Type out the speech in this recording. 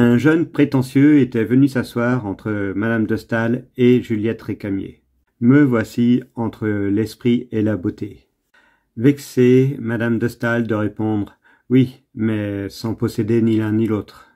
Un jeune prétentieux était venu s'asseoir entre madame de Staël et Juliette Récamier. Me voici entre l'esprit et la beauté. Vexée, madame de Staël de répondre Oui, mais sans posséder ni l'un ni l'autre.